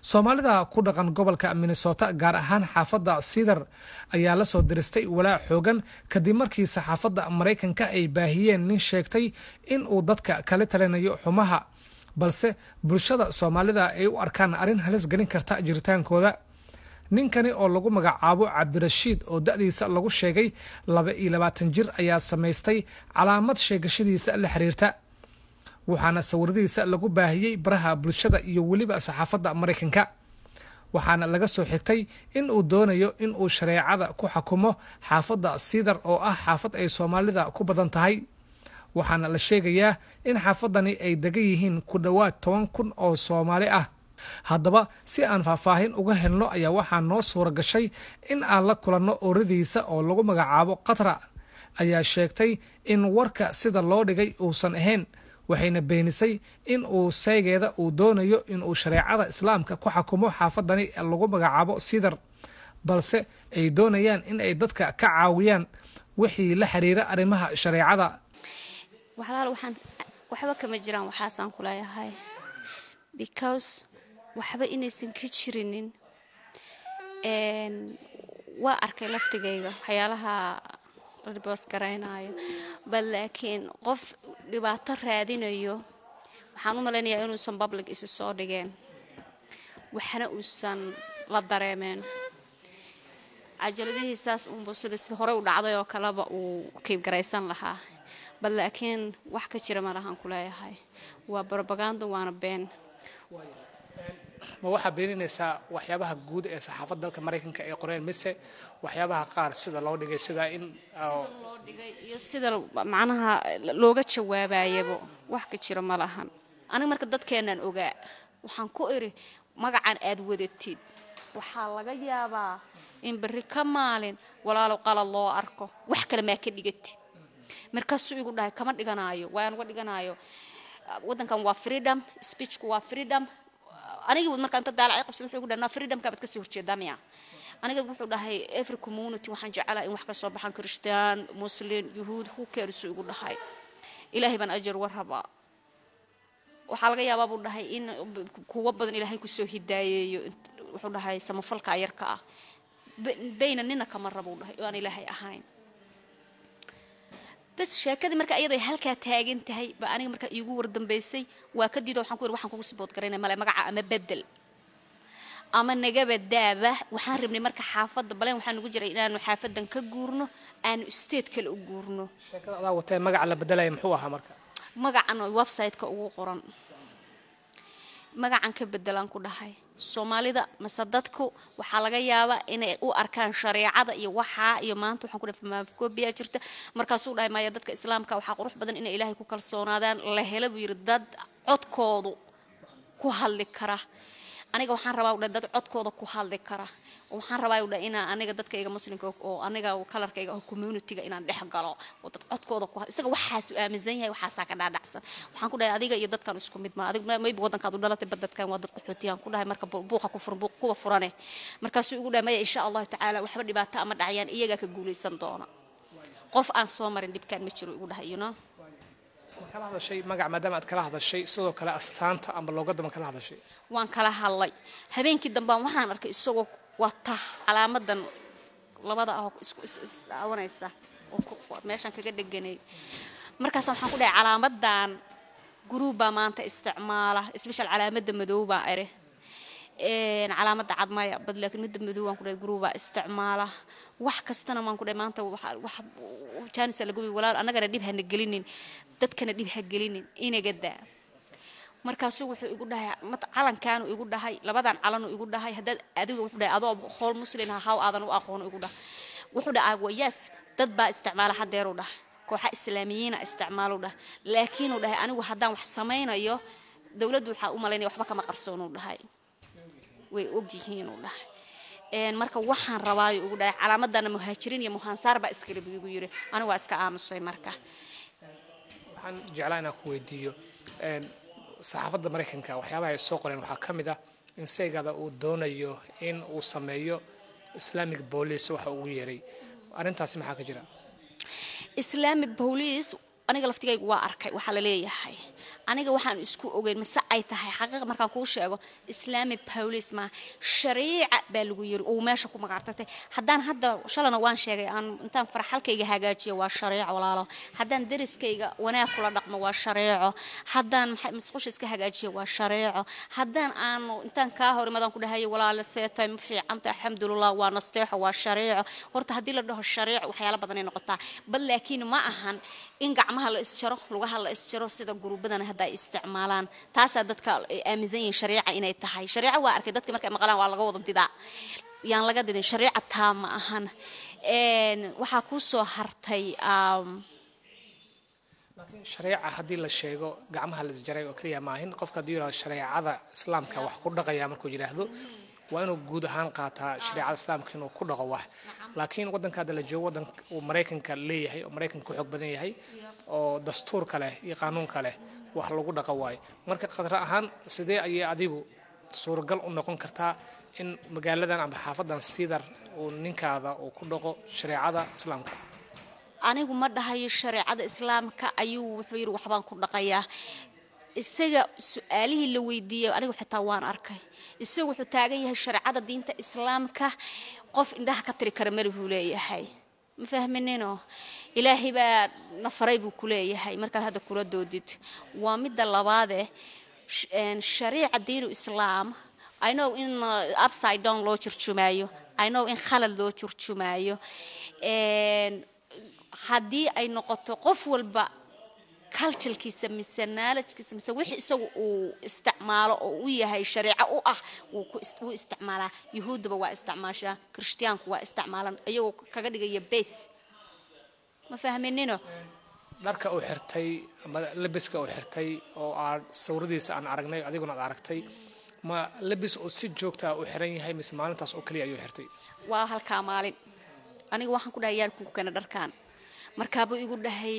soomaalida ku dhaqan gobolka minnesota gaar ahaan xaafadda sidar ayaa la soo diristay walaac xoogan kadib markii saxaafadda maraykanka ay baahiyeen nin sheegtay in uu dadka kala talinayo xumaha balse bulshada soomaalida ay u arkaan arrin halis gelin karta jiritaankooda ninkani oo lagu magacaabo cabdirashiid oo da'diisa lagu sheegay laba iyo labaatan jir ayaa samaystay calaamad sheegashadiisa la xiriirta waxaana sawiradiisa lagu baahiyey baraha bulshada iyo weliba saxaafadda maraykanka waxaana laga soo xigtay in uu doonayo in uu shareecada ku xukumo xaafadda siidar oo ah xaafad ay soomaalida ku badan tahay waxaana la sheegayaa in xaafaddani ay degan yihiin ku dhowaad toban kun oo soomaali ah haddaba si aan faahfaahin uga helno ayaa waxaa noo suura gashay in aan la kulanno oradiisa oo lagu magacaabo qatra ayaa sheegtay in warka sida loo dhigay uusan ahayn waxayna beenisay in uu seegeeda uu doonayo inuu shareecada islaamka ku xakumo xaafadani lagu magacaabo sidar balse ay doonayaan in ay dadka ka caawiyaan wixii la xiriira arrimaha shareecada waxba kama jiraan waxaasaan kuleeyahay because waxba inaysan ka jirinin waa arkay laftigayga waxyaalaha la dhiboos garaynayo bal laakiin qof dhibaato raadinayo waxaan u malaynayaa inuusan public isu soo dhigeen waxna uusan la dareemeen cajaladihiisaas uunbu sida si horey u dhacday oo kaleba uu qiibgaraysan lahaa bal laakiin wax ka jira malahaan ku leeyahay waa brobaganda waana been ma waxaa beeninaysaa waxyaabaha guud ee saxaafadda dalka maraykanka ay qoreen mise waxyaabaha qaar sida loo dhigay sida in iyo sida macnaha looga jawaabayabo wax ka jira ma lahan aniga marka dadkeenaan ogaa waxaan ku iri magacan aad wadatid waxaa laga yaabaa in berri ka maalin walaalow qalad loo arko wax kale maa ka dhigati markaasuu igu dhahay kama dhiganaayo waanwa dhiganaayo wadankan waa freedom speechku waa freedom anigi markaan inta daalacay qabsad wuxuu ku dhahnaa freedomka baad kasoo horjeedaa miya aniga wuxuu dhahay every community waxaan jecelaa in wax kasoo soo baxan christian muslim yuhuud who cares igu dhahay ilaahay baan ajar war rabaa waxaa laga yaabaa buu dhahay in kuwa badan ilaahay kusoo hidaayeeyo wuxuu dhahay samafalka yarka ah bayna nina kama rabuu dhahay oo aan ilaahay ahayn bas sheekadii marka iyadoo halkaa taagan tahay ba aniga marka iigu wardambaysay waa ka waxaan ku yidhi waxaan kugu siboodgarayna male magaca ama bedel ama nagaba daaba waxaan rabnay marka xaafadda balen waxaa nugu jiray inaanu xaafadan ka guurno aanu state kale u guurno sheekada adaa magaca la bedelaya muxuu ahaa marka magacan website-ka ugu qoran magacan ka bedelaan ku dhahay soomaalida mase dadku waxaa laga yaabaa inay u arkaan shareecada iyo waxaa iyo maanta waxaan kudhahay maafkoobiyaa jirta markaasuu dhahay maya dadka islaamka waxaa qurux badan inay ilaahay ku kalsoonaadaan la hela buu yidhi dad codkoodu ku hadli kara aniga waxaan rabaa u dad codkooda ku hadli kara waxaan rabaa u inaa aniga dadkayga muslimka oo aniga kalarkayga oo communityga inaan dhex galo oo dad codkooda ku hadli isaga waxaasuu aaminsan yahay waxaasaa ka dhaadhacsan waxaan ku dhahay adiga iyo dadkan isku mid ma adig mayba waddankaad u dhalatay badadkan waa dad qaxootiyahan ku dhahay marka buuqa ku furan buuq kuwa furane markaasuu ugu dhahay maya insha allahu tacaala waxba dhibaato ama dhacayaan iyagaa ka guulaysan doona qof aan soo marin dhibkaan ma jiro igu dhahay you know makala hadashay magac maadaama aad kala hadashay sidoo kale astaanta ama loogadda ma kala hadashay waan kala hadlay habeenkii dambaan waxaan arkay isagoo wata calaamadan labada ahoo isku isdaawanaysa oo meeshaan kaga dheganay markaasa waxaan ku dhahay calaamadan baa maanta isticmaala isbishal calaamada madoow baa ere calaamada cad maya bad laakiin midda madow waan kudhahay guruuba isticmaala wax kastana waan kudhahay maanta wax jaanisa lagubi walaal annagana dhib hana gelinin dadkana dhib ha gelinin inaga markaasu wuxuu igu dhahay calankaanu igu dhahay labadan calanu igu dhahay haddaad adiga wuxuu dhahay adoo hool muslimha ah, haw aadan u aqoon igu dhahay wuxuu dhahaa wayaas dad baa isticmaala haddeeru dhahay kooxa islaamiyiina isticmaalu dhahay laakiinuu dhahay anigu haddaan wax samaynayo dowladdu waxaa u malaynaya waxba kama qarsoonuu dhahay way ogyihiin uu dhahay marka waxaan rabaayo ugu dhahay calaamadana muhaajiriin iyo muhaansaar baa iskale buu igu yiri ani waa iska aamusay marka waxaan jeclaa inaan ku weydiiyo saxaafadda maraykanka waxyaabaha ay soo qoreen waxaa ka mid ah in saygada uu doonayo in uu sameeyo islamic boolice waxa ugu yeeray arrintaasi maxaa ka jira islamic boolice aniga laftigaygu waa arkay waxaa la leeyahay aniga waxaan isku ogeyn mase ay tahay xaqiiq markaan kuu sheego islaami bowlis maa shariica baa lagu yiri uu meesha ku magacartagtay haddaan hadda shalana waan sheegay aan intaan faraxalkayga hagaajiyo waa shariico walaalo haddaan deriskayga wanaag kula dhaqmo waa shariico haddaan masqusha iska hagaajiyo waa shariico haddaan aan intaan kaa horimadaan ku dhahayo walaalo seetay ma fiicanta alxamdulilah waa nasteexo waa shariico horta haddii la dhaho shariico waxyaala badanay noqotaa bal laakiin ma ahan in gacmaha la isjaro lugaha la isjaro sida guruubadan hadda isticmaalaan taasa markaasa dadka eh, aaminsan yihiin shariica inay tahay shariica waa arkay dadka markay maqlaan waa laga wada didaa yaan laga didin shariica taa ma ahan waxaa ku soo hartay laakiin shareeca haddii la sheego gacmaha laisjaray oo keliya maahin qofka hadduu yirahdo shareecada islaamka wax ku dhaqaya markuu yidhaahdo waa inuu guud ahaan qaataa shareecada islaamka inuu ku dhaqo wax laakiin waddanka hadda la joogo waddan uu maraykanka leeyahay oo maraykanka ku xoog badan yahay oo dastuurka leh iyo qaanuunka leh wax lagu dhaqa waay marka khatra ahaan sidee ayay adigu suuragal u noqon kartaa in magaaladan amba xaafadan sidar uu ninkaada uu ku dhaqo shareecada islaamka anigu ma dhahayo shareecada islaamka ayuu wuxuu yidhi waxbaan ku dhaqayaa isaga su-aalihii la weydiiyey anigu xitaa waan arkay isagu wuxuu taagan yahay shareecada diinta islaamka qof indhaha ka tiri kara mali buu leeyahay ma fahminino ilaahay baa nafaray faray buu kuleeyahay markaad hadda kula doodid waa midda labaade shariica diinu islaam i inow in uh, upside down loo jurjumaayo inow in khalad loo jurjumaayo haddii ay noqoto qof walba culturkiisa mise naalajkiisa mise wixii isagu uu isticmaalo oo u yahay shariico u ah wuu isticmaalaa yuhuuddaba waa isticmaashaa kristiyaanku waa isticmaalan iyagoo kaga dhigaya base ma fahminino dharka uu xirtay ama lebiska uu xirtay oo aad sawiradiisa aan aragnay adiguna ad aragtay ma lebis uu si joogtaa u xiran yahay mise maalintaas oo keliya ayuu xirtay waa halkaa maalin aniga waxaan ku dhahay yaan kugu keena dharkaan markaabuu igu dhahay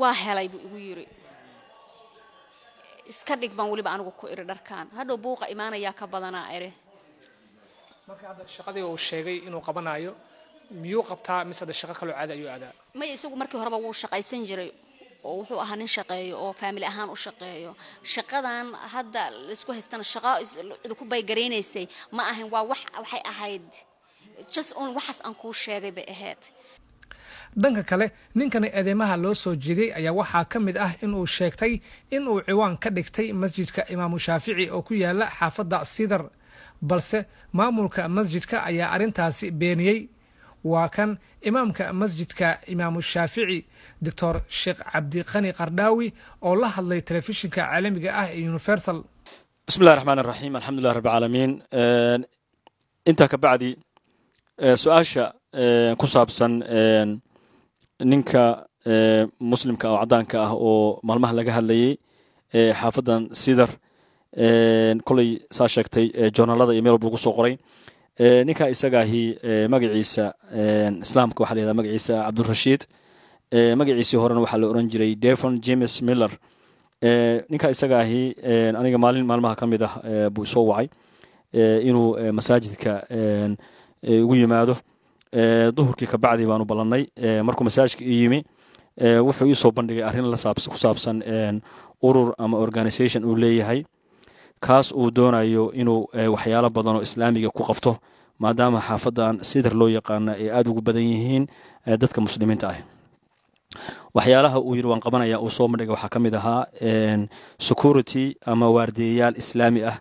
waa helay buu igu yiri iska dhig baan weliba anigu ku iri dharkaan hadhow buuqa imaanayaa ka badanaa ere marka hadda shaqadii uu sheegay inuu qabanayo miyuu qabtaa mise de shaqo kaloo caada ayuu aadaa maya isagu markii horeba wuu shaqaysan jiray oo wuxuu ahaa nin shaqeeyo oo faamili ahaan u shaqeeyo shaqadan hadda laisku haystana shaqo ciduku baygaraynaysay ma ahayn waa wax waxay ahayd just on waxaas aan kuu sheegay bay ahayd dhanka kale ninkani eedeymaha loo soo jeeday ayaa waxaa ka mid ah inuu sheegtay inuu ciwaan ka dhigtay masjidka imaamu shaafici oo ku yaala xaafadda sidar balse maamulka masjidka ayaa arrintaasi beeniyey waa kan imaamka masjidka imaamu shaafici doctor sheekh cabdikani qardhaawi oo la hadlay telefishinka caalamiga ah ee universal bismillahi raxmaan raxiim alxamdulilah rabi caalamiin intaa kabacdi su-aasha ku saabsan ninka muslimka oo cadaanka ah oo maalmaha laga hadlayey xaafaddan sidar koley saa sheegtay journalada iyo meel walba ugu soo qoray Eh, ninka isagaahi eh, magaciisa eh, islaamka waxa lahahda magaciisa cabdurashiid magaciisii horena waxaa la oran jiray devon james miller ninka isagaahi aniga maalin maalmaha ka mid ah buu isoo wacay inuu masaajidka ugu yimaado duhurkii kabacdi baanu ballannay markuu masaajidka i yimi wuxuu iisoo bandhigay arrin ku saabsan urur ama organisation uu leeyahay kaas uu doonayo inuu eh, waxyaalo badan oo islaamiga ku qabto maadaama xaafadan sidar loo yaqaana ay aada ugu badan yihiin eh, dadka muslimiinta ah waxyaalaha uu yiri waan qabanaya uu soo madhiga waxaa ka mid ahaa security ama waardiyayaal islaami ah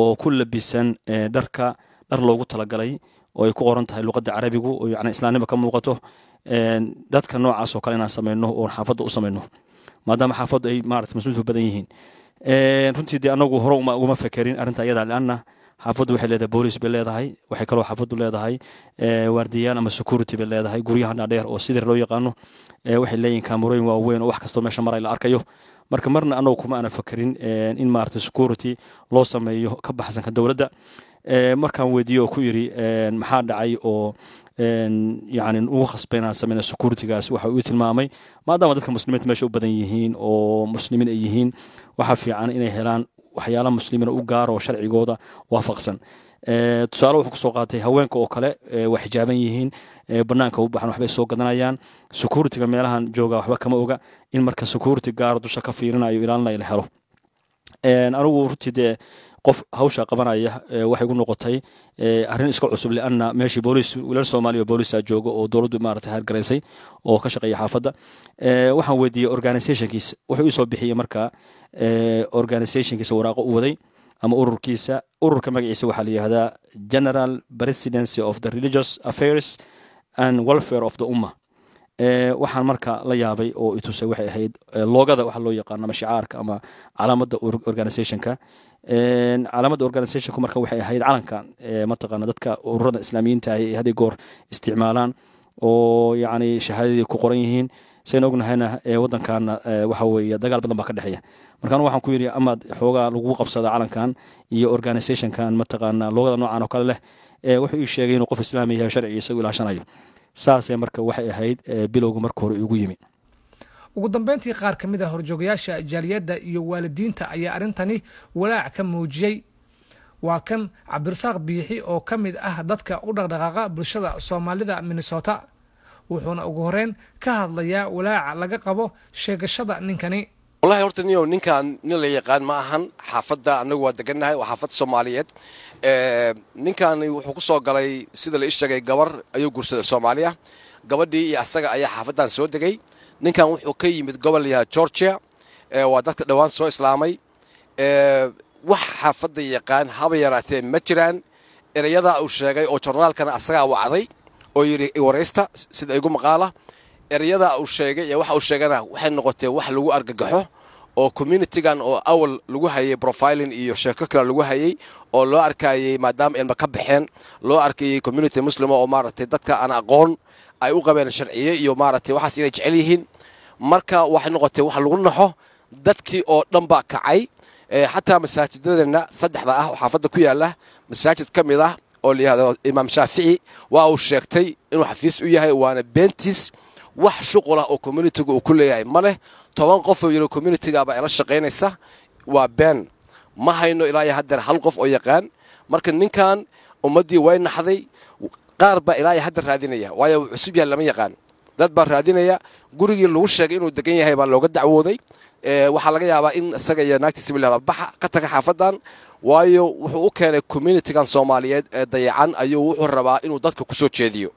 oo ku labisan eh, dharka dhar loogu talagalay oo ay ku qoran tahay luqadda carabigu oo yacni islaamnima ka muuqato dadka noocaas oo kale inaan samayno oon xaafadda u samayno maadaama xaafaddu ay marat mas-uulka badan yihiin runtii de anagu hore uguma fekerin arinta iyada liana xaafaddu waxay leedahay boolis bay leedahay waxay kaloo xaafaddu leedahay waardiyayaal ama security bay leedahay guryahan dhadheer oo sidir loo yaqaano waxay leeyihin kaamurooyin waaweyn oo wax kastoo meesha maray la arkayo marka marna anagu kuma aana fakerin in maarata security loo sameeyo ka baxsanka dowladda markaan weydiiye ku yiri maxaa dhacay oo yani ugu khasbay inaan sameyna securitigaas waxa uu tilmaamay maadaama dadka muslimiinta meesha u badan yihiin oo muslimiin ay yihiin waxaa fiican inay helaan waxyaala muslimiina u gaar oo sharcigooda waafaqsan tusaale wuxuu kusoo qaatay haweenka oo kale waa xijaaban yihiin banaanka u baxan waxbay soo gadanayaan securitiga meelahan jooga waxba kama oga in marka security gaara dusha ka fiirinayo ilaalinayo la helo anigu runtii dee qof hawsha qabanaya waxay ku noqotay arrin iska cusub lianna meeshii boolis wiilal soomaaliya oo boolisaa ah oo dowladdu maarata haargaraysay oo ka shaqeeya xaafadda waxaan weydiiyey organisationkiisa wuxuu isoo bixiyey markaa organisationkiisa waraaqo u waday ama ururkiisa ururka magaciisa waxaa la yihahdaa general presidency of the religious affairs and welfare of the umma Eh, waxaan marka la yaabay oo itusay waxay ahayd eh, loogada waxa loo yaqaano ama shicaarka ama calaamadda organizationka eh, calaamadda organizationku marka waxay ahayd calanka mataqaana dadka ururada islaamiyiinta ah ee goor isticmaalaan oo yacni shahaadadii ku qoran yihiin sayn ognahayna wadankaana waxa dagaal badan baa ka dhexeeya markaan waxaan ku yidhi amaad xoogaa lagu qabsada calankan iyo organizationkan mataqaana loogada noocan oo kale leh wuxuu ii sheegay inuu qof islaami yahay sharciga isagu ilaashanayo saasee marka waxay ahayd bilowga marka hore igu yimi ugu dambeyntii qaar ka mid a ah horjoogayaasha jaaliyadda iyo waalidiinta ayaa arrintani walaac ka muujiyey waa kan cabdirasaaq biixi oo ka mid ah dadka u dhaqdhaqaaqa bulshada soomaalida minnesota wuxuuna ugu horeyn ka hadlayaa walaaca laga qabo sheegashada ninkani wallahi horta niyo ninkaan nin la yaqaan ma ahan xaafadda annagu waa degannahay waa xaafad soomaaliyeed eh, ninkaani wuxuu ku soo galay sida la isheegay gabar ayuu guursaday soomaaliya gabadhii iyo asaga ayaa xaafaddan soo degay ninkan wuxuu ka yimid gobol la yidhaha georgia eh, waa dadka dhowaan soo islaamay eh, wax xaafadda yaqaan haba yaraatee ma jiraan erayadaa uu sheegay oo jornaalkana asagaa wacday oo yidhi waraysta sida igu maqaala eryada uu sheegay iyo waxa uu sheegana waxay noqotee wax lagu argagaxo oo communitigan oo awal lagu hayay profilin iyo sheeko kale lagu hayay oo loo arkayay maadaama ilma ka baxeen loo arkayay community muslima oo maaragtay dadka aan aqoon ay u qabeen sharciye iyo maaragtay waxaas inay jecel yihiin marka waxay noqotee wax lagu naxo dadkii oo dhan baa kacay eh, xataa masaajidadeenna saddexda ah oo xaafadda ku yaala masaajid ka mid ah oo la yihahdo imaam shaafici waa uu sheegtay inuu xafiis u yahay waana beentiis wax shuqul oo communitiga uu ku leeyahay ma leh toban qof oo yidhi communitigaabaa ila shaqaynaysa waa been ma hayno ilaa iyo hal qof oo yaqaan marka ninkan ummaddii way naxday qaar baa ilaa hadda raadinaya waayo cusub yahay lama yaqaan dad baa raadinaya gurigii lagu sheegay inuu degan yahay baa looga dacwooday waxaa laga yaabaa in isaga iyo naagtiisa bilahda baxa ka taga xaafadan waayo wuxuu u keenay communitigan soomaaliyeed ee dayacan ayuu wuxuu rabaa inuu dadka ku jeediyo